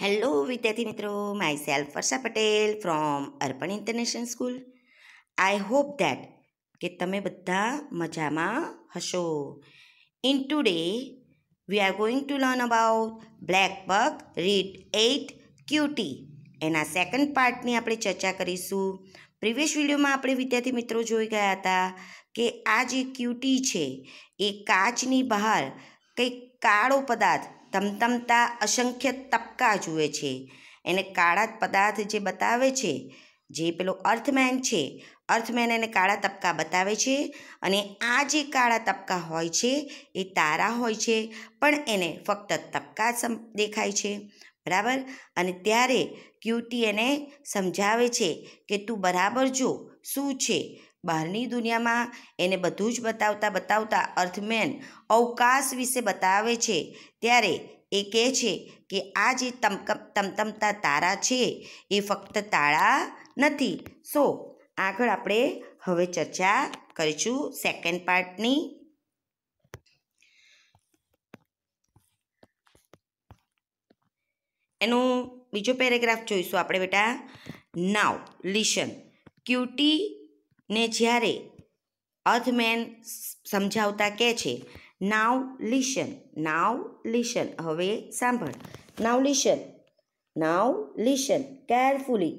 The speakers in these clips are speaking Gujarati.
હેલો વિદ્યાર્થી મિત્રો myself Varsha Patel from Arpan international school I hope that કે તમે બધા મજામાં હશો in today we are going to learn about black buck read eight Cutie એના સેકન્ડ પાર્ટની આપણે ચર્ચા કરીશું પ્રિવિયસ વિડીયોમાં આપણે વિદ્યાર્થી મિત્રો જોઈ ગયા હતા કે આ જે ક્યુટી છે એ કાચની બહાર કંઈક કાળો પદાર્થ ધમધમતા અસંખ્ય તબકા જુએ છે એને કાળા પદાર્થ જે બતાવે છે જે પેલો અર્થમેન છે અર્થમેન એને કાળા તબકા બતાવે છે અને આ જે કાળા તબકા હોય છે એ તારા હોય છે પણ એને ફક્ત તબકા દેખાય છે બરાબર અને ત્યારે ક્યુટી એને સમજાવે છે કે તું બરાબર જો શું છે બહારની દુનિયામાં એને બધું જ બતાવતા બતાવતા અર્થમેન અવકાશ વિશે બતાવે છે ત્યારે એ કહે છે કે આ જે તમતમતા તારા છે એ ફક્ત તાળા નથી સો આગળ આપણે હવે ચર્ચા કરીશું સેકન્ડ પાર્ટની એનો બીજો પેરેગ્રાફ જોઈશું આપણે બેટા નાવ લિશન ક્યુટીને જ્યારે અર્થમેન સમજાવતા કહે છે નાવ લિશન નાવ લિશન હવે સાંભળ now listen now listen carefully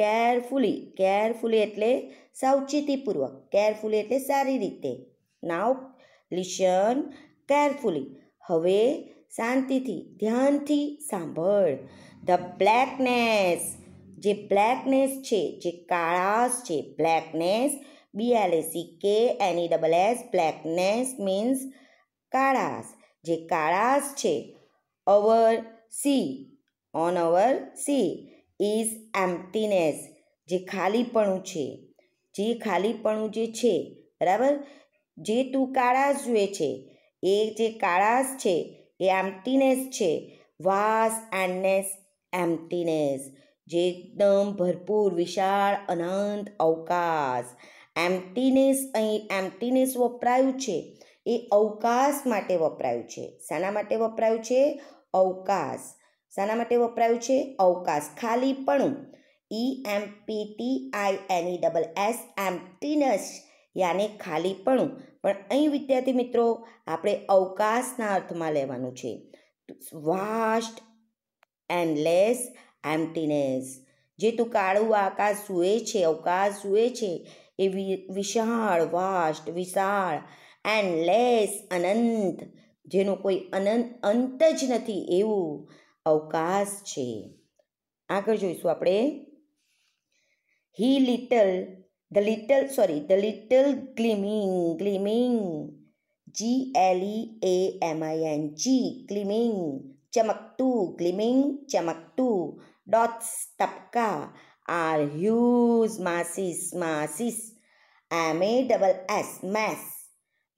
carefully carefully એટલે સાવચેતીપૂર્વક કેરફુલી એટલે સારી રીતે નાવ લિશન કેરફુલી હવે શાંતિથી ધ્યાનથી સાંભળ ધ બ્લેકનેસ જે બ્લેકનેસ છે જે કાળાશ છે બ્લેકનેસ B L A C K N E double S blackness means કાળાશ જે કાળાશ છે our sea on our sea is emptiness જે ખાલીપણું છે જે ખાલીપણું જે છે બરાબર જે તું કાળાશ જુએ છે એ જે કાળાશ છે એ એમ્પટીનેસ છે વાસ એન્ડનેસ એમ્પટીનેસ જે એકદમ ભરપૂર વિશાળ અનંત અવકાશ એમ્પટીનેસ અહીં એમ્પટીનેસ વપરાયું છે એ અવકાશ માટે વપરાયું છે શાના માટે વપરાયું છે અવકાશ શાના માટે વપરાયું છે અવકાશ ખાલીપણું E e M P T I N E e double S emptiness યાને ખાલીપણું પણ અહીં વિદ્યાર્થી મિત્રો આપણે અવકાશના અર્થમાં લેવાનું છે વાસ્ટ એન્ડલેસ એમ્પટીનેસ જે તું કાળું આકાશ સૂએ છે અવકાશ સૂએ છે એ વિશાળ વાસ્ટ વિશાળ એન્ડ લેસ અનંત જેનો કોઈ અનંત અંત જ નથી એવું અવકાશ છે આગળ જોઈશું આપણે he little the little sorry the little gleaming gleaming G L E A M I N G gleaming ચમકતું ગ્લિમિંગ ચમકતું ડોટ્સ તપકા are huge masses masses m a double s mass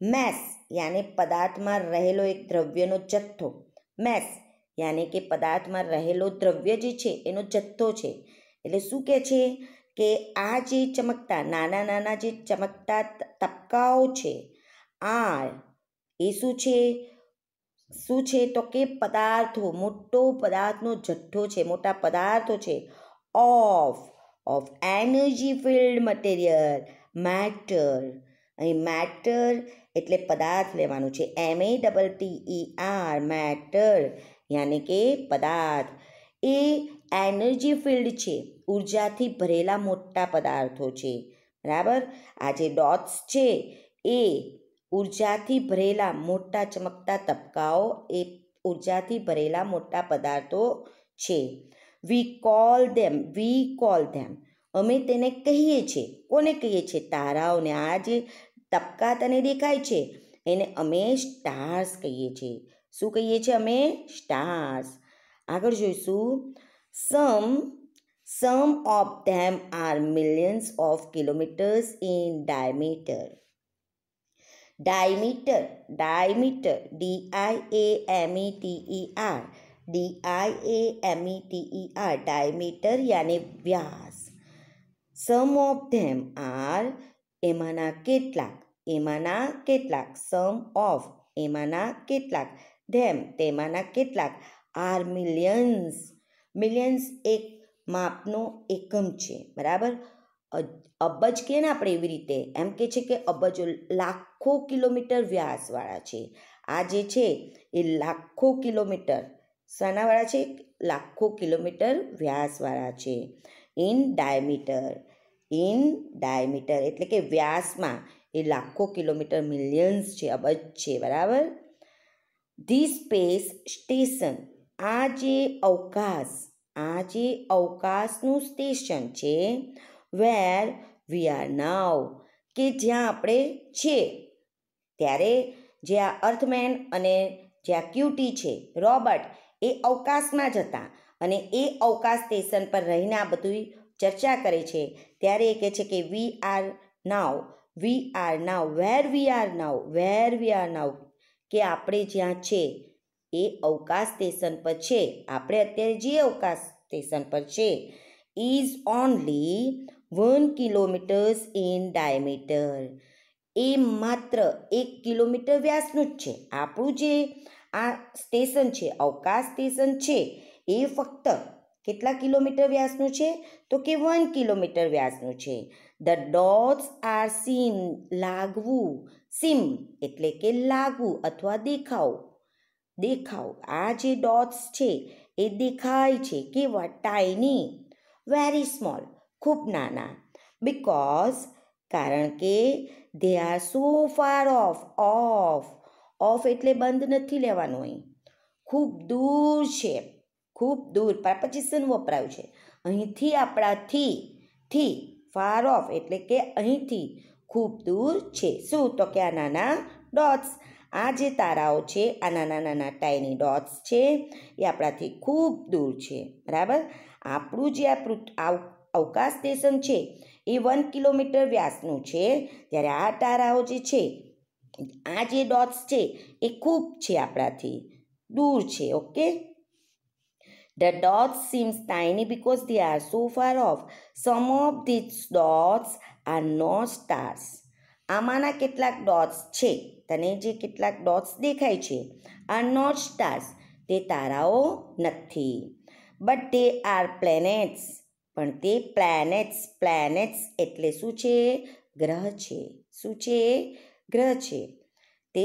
mass યાને પદાર્થમાં રહેલો એક દ્રવ્યનો જથ્થો મેસ યાને કે પદાર્થમાં રહેલો દ્રવ્ય જે છે એનો જથ્થો છે એટલે શું કહે છે કે આ જે ચમકતા નાના નાના જે ચમકતા તબકાઓ છે આ એ શું છે શું છે તો કે પદાર્થો મોટો પદાર્થનો જથ્થો છે મોટા પદાર્થો છે of of energy filled material matter અહીં મેટર એટલે પદાર્થ લેવાનું છે M A double T E R matter યાની કે પદાર્થ એ એનર્જી ફિલ્ડ છે ઉર્જાથી ભરેલા મોટા પદાર્થો છે બરાબર આ જે ડોટ્સ છે એ ઉર્જાથી ભરેલા મોટા ચમકતા તબકાઓ એ ઉર્જાથી ભરેલા મોટા પદાર્થો છે વી કોલ ધેમ વી કોલ ધેમ અમે તેને કહીએ છીએ કોને કહીએ છીએ તારાઓને આ જે તપકા તને દેખાય છે એને અમે સ્ટાર્સ કહીએ છીએ શું કહીએ છીએ અમે સ્ટાર્સ આગળ જોઈશું some some of them are millions of kilometres in diameter diameter diameter D I A M E T E R D I A M E T E R diameter યાને વ્યાસ સમ ઓફ ધેમ આર એમાંના કેટલાક એમાંના કેટલાક સમ ઓફ એમાંના કેટલાક ધેમ તેમાંના કેટલાક આર મિલિયન્સ મિલિયન્સ એક માપનો એકમ છે બરાબર અબજ કે ને આપણે એવી રીતે એમ કે છે કે અબજો લાખો કિલોમીટર વ્યાસવાળા છે આ જે છે એ લાખો કિલોમીટર શાનાવાળા છે લાખો કિલોમીટર વ્યાસવાળા છે ઇન ડાયમીટર ઇન ડાયમીટર એટલે કે વ્યાસમાં એ લાખો કિલોમીટર મિલિયન્સ છે અબજ છે બરાબર ધી સ્પેસ સ્ટેશન આ જે અવકાશ આ જે અવકાશનું સ્ટેશન છે વેર વી આર નાવ કે જ્યાં આપણે છીએ ત્યારે જે આ અર્થમેન અને જે આ ક્યુટી છે રોબર્ટ એ અવકાશમાં જતા અને એ અવકાશ સ્ટેશન પર રહીને આ બધું ચર્ચા કરે છે ત્યારે એ કહે છે કે we are now we are now where we are now where we are now કે આપણે જ્યાં છે એ અવકાશ સ્ટેશન પર છે આપણે અત્યારે જે અવકાશ સ્ટેશન પર છે is only one kilometres in diameter એ માત્ર એક કિલોમીટર વ્યાસનું જ છે આપણું જે આ સ્ટેશન છે અવકાશ સ્ટેશન છે એ ફક્ત કેટલા કિલોમીટર વ્યાસનું છે તો કે વન કિલોમીટર વ્યાસનું છે ધ ડોટ્સ આર સીન લાગવું સીમ એટલે કે લાગવું અથવા દેખાવ દેખાવ આ જે ડોટ્સ છે એ દેખાય છે કેવા ટાઈની વેરી સ્મોલ ખૂબ નાના બિકોઝ કારણ કે they are so far off off off એટલે બંધ નથી લેવાનું અહીં ખૂબ દૂર છે ખૂબ દૂર પ્રાપોઝિશન વપરાયું છે અહીંથી આપણાથી થી ફાર ઓફ એટલે કે અહીંથી ખૂબ દૂર છે શું તો કે આ નાના ડોટ્સ આ જે તારાઓ છે આ નાના નાના ટાઈની ડોટ્સ છે એ આપણાથી ખૂબ દૂર છે બરાબર આપણું જે આ અવકાશ સ્ટેશન છે એ વન કિલોમીટર વ્યાસનું છે ત્યારે આ તારાઓ જે છે આ જે ડોટ્સ છે એ ખૂબ છે આપણાથી દૂર છે okay the dots seems tiny because they are so far off some of these dots are not stars આમાંના કેટલાક ડોટ્સ છે તને જે કેટલાક ડોટ્સ દેખાય છે આ નોટ સ્ટાર્સ તે તારાઓ નથી બટ તે આર પ્લેનેટ્સ પણ તે પ્લેનેટ્સ પ્લેનેટ્સ એટલે શું છે ગ્રહ છે શું છે ગ્રહ છે તે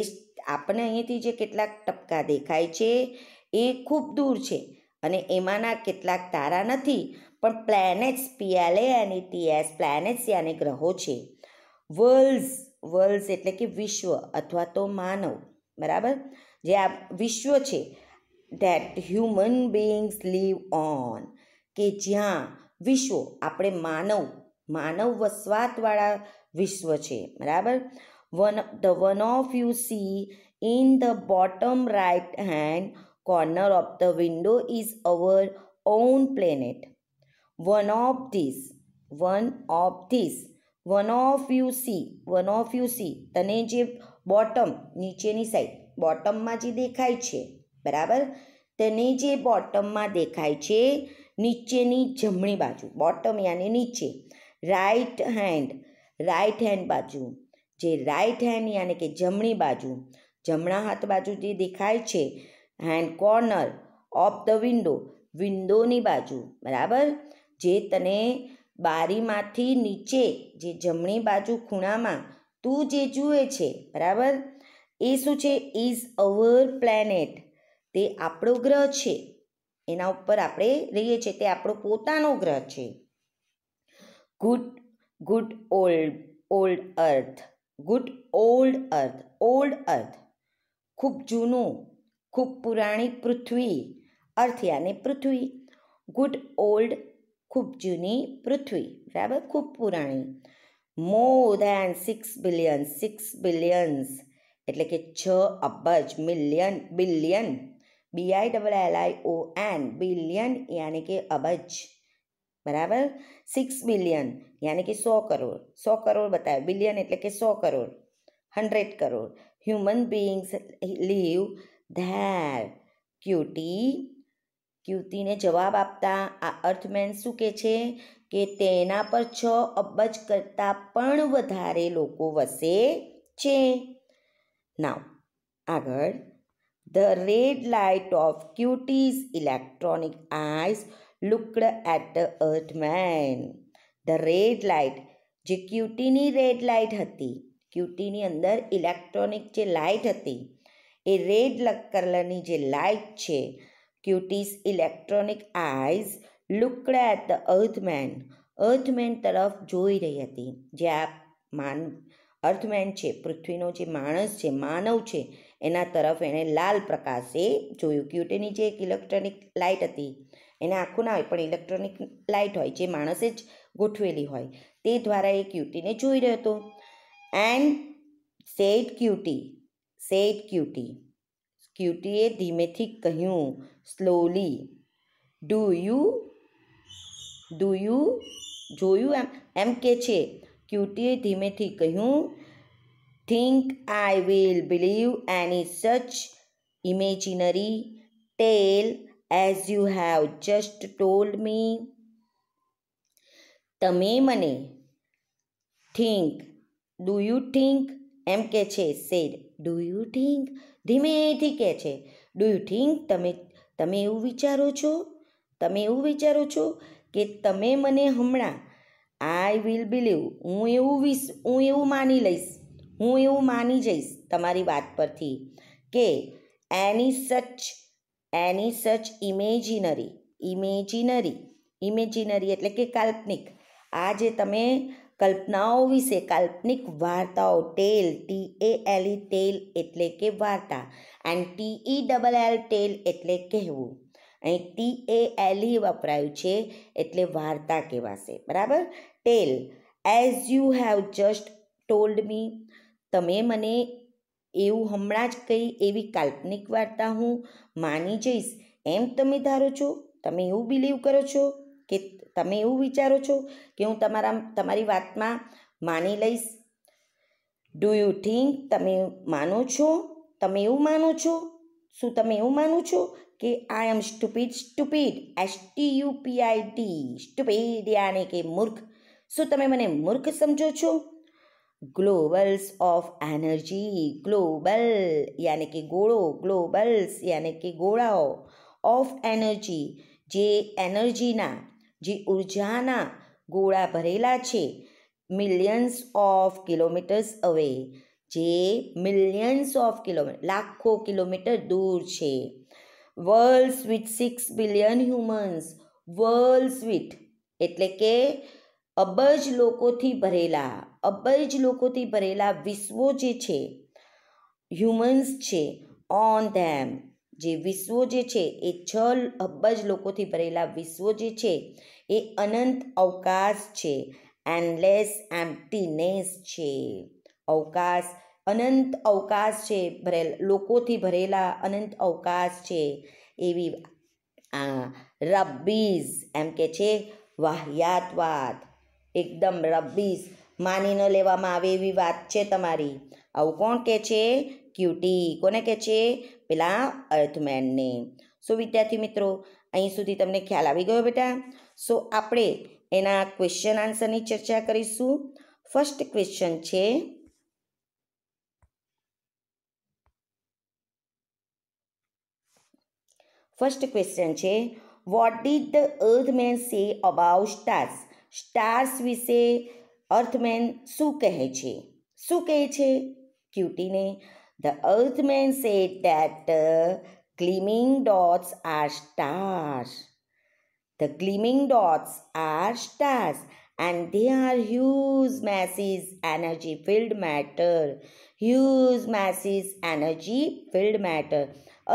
આપણને અહીંથી જે કેટલાક ટપકા દેખાય છે એ ખૂબ દૂર છે અને એમાંના કેટલાક તારા નથી પણ પ્લેનેટ્સ પીએલએ અને ટીએસ પ્લેનેટ્સ યાને ગ્રહો છે વર્લ્ડ્સ વર્લ્ડ્સ એટલે કે વિશ્વ અથવા તો માનવ બરાબર જે આ વિશ્વ છે that human beings live on કે જ્યાં વિશ્વ આપણે માનવ માનવ વસવાટવાળા વિશ્વ છે બરાબર one the one of you see in the bottom right hand corner of the window is our own planet one of these one of these one of you see one of you see તને જે બોટમ નીચેની સાઈડ બોટમમાં જે દેખાય છે બરાબર તેને જે બોટમમાં દેખાય છે નીચેની જમણી બાજુ બોટમ યાને નીચે રાઈટ હેન્ડ રાઈટ હેન્ડ બાજુ જે રાઈટ હેન્ડ યાને કે જમણી બાજુ જમણા હાથ બાજુ જે દેખાય છે hand corner of the window વિન્ડોની બાજુ બરાબર જે તને બારીમાંથી નીચે જે જમણી બાજુ ખૂણામાં તું જે જુએ છે બરાબર એ શું છે ઇઝ અવર પ્લેનેટ તે આપણો ગ્રહ છે એના ઉપર આપણે રહીએ છીએ તે આપણો પોતાનો ગ્રહ છે good good old old earth good old earth old earth खूब जूनू खूब पुराणी पृथ्वी अर्थ यानी पृथ्वी गुड ओल्ड खूब जूनी पृथ्वी बराबर खूब पुराणी more than six billion six billions एट्ले कि छ अबज million billion B I double L I O N billion यानी कि अबज બરાબર સિક્સ બિલિયન યાની કે સો કરોડ સો કરોડ બતાવે બિલિયન એટલે કે સો crore hundred crore human beings live there Cutie ક્યુટીને જવાબ આપતા આ અર્થમેન શું કહે છે કે તેના પર છ અબજ કરતાં પણ વધારે લોકો વસે છે નાવ આગળ the red light of Cutie's electronic eyes looked at the earth man the red light જે ક્યુટીની રેડ લાઇટ હતી ક્યુટીની અંદર ઇલેક્ટ્રોનિક જે લાઇટ હતી એ રેડ કલરની જે લાઇટ છે Cutie's electronic eyes looked at the earthman earthman તરફ જોઈ રહી હતી જે આ માન અર્થમેન છે પૃથ્વીનો જે માણસ છે માનવ છે એના તરફ એણે લાલ પ્રકાશે જોયું ક્યુટીની જે એક ઇલેક્ટ્રોનિક લાઇટ હતી એને આખું ના હોય પણ ઇલેક્ટ્રોનિક લાઇટ હોય જે માણસે જ ગોઠવેલી હોય તે દ્વારા એ ક્યુટીને જોઈ રહ્યો હતો and said Cutie said Cutie ક્યુટીએ ધીમેથી કહ્યું slowly do you do you જોયું એમ એમ કે છે ક્યુટીએ ધીમેથી કહ્યું think I will believe any such imaginary tale as you have just told me તમે મને થિંક ડુ યુ થિંક એમ કે છે સેડ ડુ યુ થિંક ધીમેથી કહે છે ડુ યુ થિંક તમે તમે એવું વિચારો છો તમે એવું વિચારો છો કે તમે મને હમણાં આઈ વિલ બિલીવ હું એવું વિશ હું એવું માની લઈશ હું એવું માની જઈશ તમારી વાત પરથી કે એની સચ એની સચ ઇમેજિનરી ઇમેજિનરી ઇમેજિનરી એટલે કે કાલ્પનિક આ જે તમે કલ્પનાઓ વિશે કાલ્પનિક વાર્તાઓ ટેલ ટી એ એલ ઈ ટેલ એટલે કે વાર્તા and T E double L tell એટલે કહેવું અહીં ટી એ એલ ઈ વપરાયું છે એટલે વાર્તા કહેવાશે બરાબર tale as you have just told me તમે મને એવું હમણાં જ કંઈ એવી કાલ્પનિક વાર્તા હું માની જઈશ એમ તમે ધારો છો તમે એવું બિલીવ કરો છો કે તમે એવું વિચારો છો કે હું તમારા તમારી વાતમાં માની લઈશ ડુ યુ થિંક તમે માનો છો તમે એવું માનો છો શું તમે એવું માનો છો કે I am stupid stupid S T U P I T stupid યાને કે મૂર્ખ શું તમે મને મૂર્ખ સમજો છો ગ્લોબલ્સ ઓફ એનર્જી ગ્લોબલ यानी કે ગોળો ગ્લોબલ્સ યાને કે ગોળાઓ ઓફ એનર્જી જે એનર્જીના જે ઉર્જાના ગોળા ભરેલા છે મિલિયન્સ ઓફ કિલોમીટર્સ અવે જે મિલિયન્સ ઓફ કિલોમીટર લાખો કિલોમીટર દૂર છે world with six billion humans world with એટલે કે અબજ લોકોથી ભરેલા અબજ લોકોથી ભરેલા વિશ્વો જે છે હ્યુમન્સ છે ઓન ધેમ જે વિશ્વો જે છે એ છ અબજ લોકોથી ભરેલા વિશ્વો જે છે એ અનંત અવકાશ છે એન્ડલેસ એમ્પટીનેસ છે અવકાશ અનંત અવકાશ છે ભરેલ લોકોથી ભરેલા અનંત અવકાશ છે એવી રબ્બીઝ એમ કે છે વાહિયાતવાદ એકદમ રબ્બીઝ માની ન લેવામાં આવે એવી વાત છે તમારી આવું કોણ કહે છે ક્યુટી કોને કહે છે પેલા અર્થમેનને સો વિદ્યાર્થી મિત્રો અહીં સુધી તમને ખ્યાલ આવી ગયો બેટા સો આપણે એના ક્વેશ્ચન આન્સરની ચર્ચા કરીશું ફર્સ્ટ ક્વેશ્ચન છે ફર્સ્ટ ક્વેશ્ચન છે what did the earthman say about stars stars વિશે અર્થમેન શું કહે છે શું કહે છે ક્યુટીને the earthman said that gleaming dots are stars the gleaming dots are stars and they are huge masses energy filled matter huge masses energy filled matter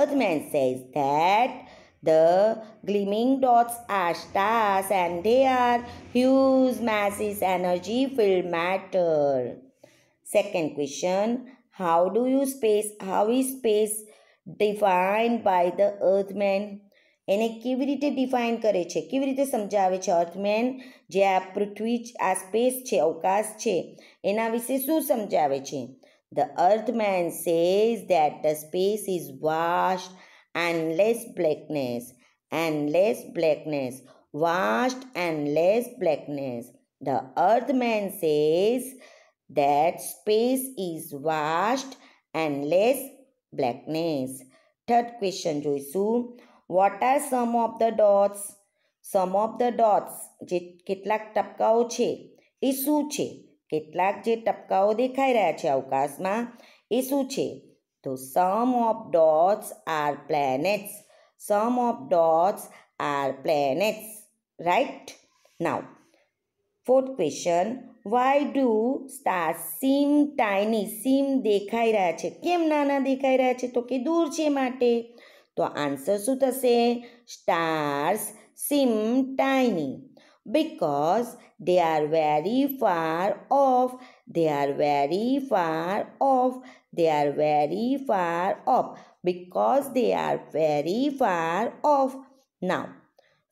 earthman says that the gleaming dots are stars and they are huge masses energy filled matter. Second question, how do you space, how is space defined by the earthman? એને કેવી રીતે ડિફાઇન કરે છે કેવી રીતે સમજાવે છે અર્થમેન જે આ પૃથ્વી આ સ્પેસ છે અવકાશ છે એના વિશે શું સમજાવે છે the earthman says that the space is vast and less blackness and less blackness vast and less blackness the earthman says that space is vast and less blackness third question જોઈશું what are some of the dots some of the dots જે કેટલાક ટપકાઓ છે એ શું છે કેટલાક જે ટપકાઓ દેખાઈ રહ્યા છે અવકાશમાં એ શું છે તો some of dots are planets some of dots are planets right now fourth question why do star seem tiny seem દેખાઈ રહ્યા છે કેમ નાના દેખાઈ રહ્યા છે તો કે દૂર છે માટે તો આન્સર શું થશે stars seem tiny because they are very far off, they are very far off, they are very far off, because they are very far off. Now,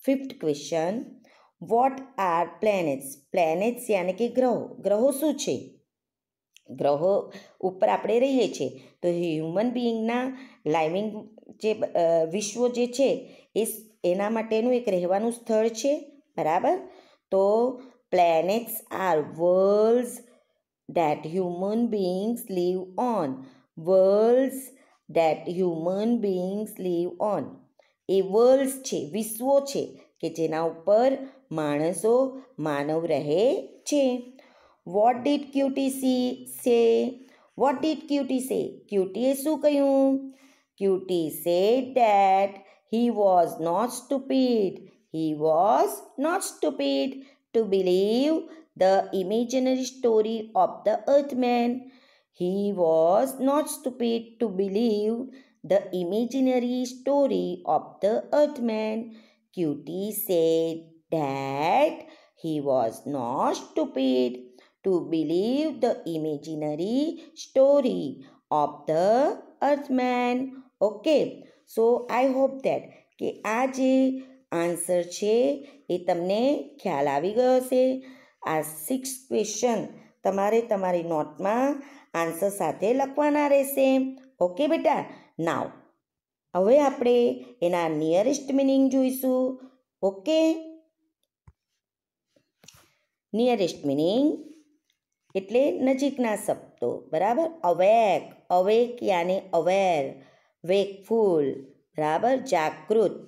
fifth question. What are planets planets યાની કે ગ્રહો ગ્રહો શું છે ગ્રહો ઉપર આપણે રહીએ છીએ તો હ્યુમન બિઈંગના લાઇવિંગ જે વિશ્વ જે છે એ એના માટેનું એક રહેવાનું સ્થળ છે બરાબર તો planets are worlds that human beings live on worlds that human beings live on એ વર્લ્ડ્સ છે વિશ્વો છે કે જેના ઉપર માણસો માનવ રહે છે what did Cutie see say what did Cutie say ક્યુટીએ શું કહ્યું Cutie say that he was not stupid He was not stupid to believe the imaginary story of the Earthman. He was not stupid to believe the imaginary story of the Earthman. Cutie said that he was not stupid to believe the imaginary story of the Earthman. Okay, so I hope that કે આ જે આન્સર છે એ તમને ખ્યાલ આવી ગયો છે આ સિક્સ ક્વેશ્ચન તમારે તમારી નોટમાં આન્સર સાથે લખવાના રહેશે ઓકે બેટા નાવ હવે આપણે એના નિયરેસ્ટ મિનિંગ જોઈશું ઓકે નિયરેસ્ટ મિનિંગ એટલે નજીકના શબ્દો બરાબર અવેક અવેક યાને અવેર વેકફુલ બરાબર જાગૃત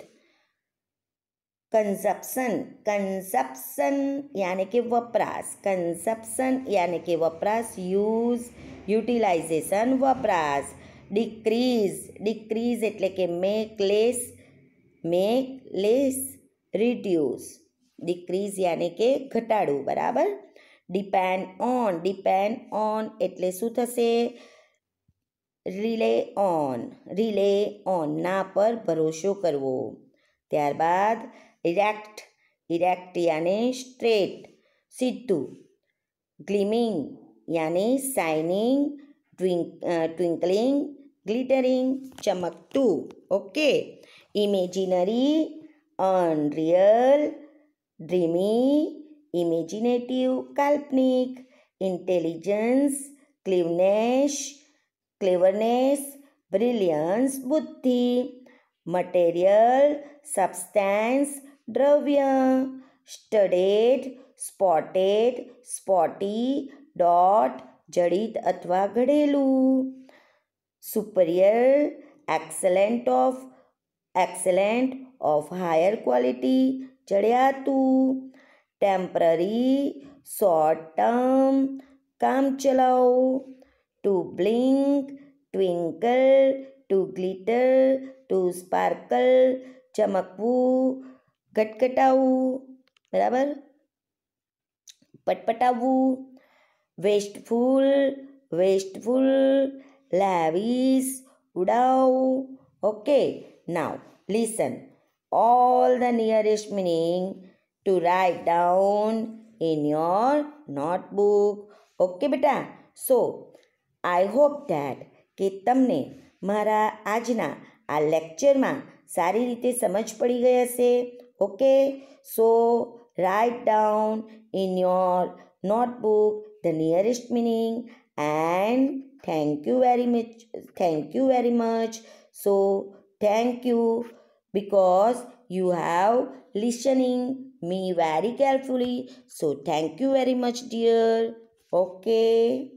कंजप्सन कंजप्शन यानी कि वपरास कंजप्शन यानी कि वपरास यूज यूटिलाइजेशन वपरास डिक्रीज डिक्रीज एट्ले कि make less make less reduce decrease यानी कि घटाड़ू बराबर डिपेन्ड ऑन डिपेन्ड ऑन एट्ले शू रिले ऑन रिले ऑन ना पर भरोसा करवो त्यारबाद इरेक्ट इरेक्ट यानी स्ट्रेट सिद्धू ग्लिमिंग यानी ट्विंक ट्विंकलिंग ग्लिटरिंग चमकतू okay imaginary unreal dreamy imaginative काल्पनिक इंटेलिजेंस क्लिवनेश क्लेवरनेस ब्रिलियंस बुद्धि मटेरियल सब्सटेंस દ્રવ્ય સ્ટડેડ સ્પોટેડ સ્પોટી ડોટ જડિત અથવા ઘડેલું સુપરિયર excellent of excellent of higher quality ચડ્યાતું ટેમ્પરરી શોર્ટ ટર્મ કામચલાઉ to blink twinkle to glitter to sparkle ચમકવું घटघटाऊ बराबर पटपटावू वेस्टफुल वेस्टफुल लैविस उड़ाऊ okay now listen all the nearest meaning to write down in your notebook okay बेटा सो आई होप डैट कि तमने मरा आजना आ लैक्चर में सारी रीते समझ पड़ी गई हे Okay, so write down in your notebook the nearest meaning and thank you very much. Thank you very much. So thank you because you have listening me very carefully. So thank you very much dear. Okay.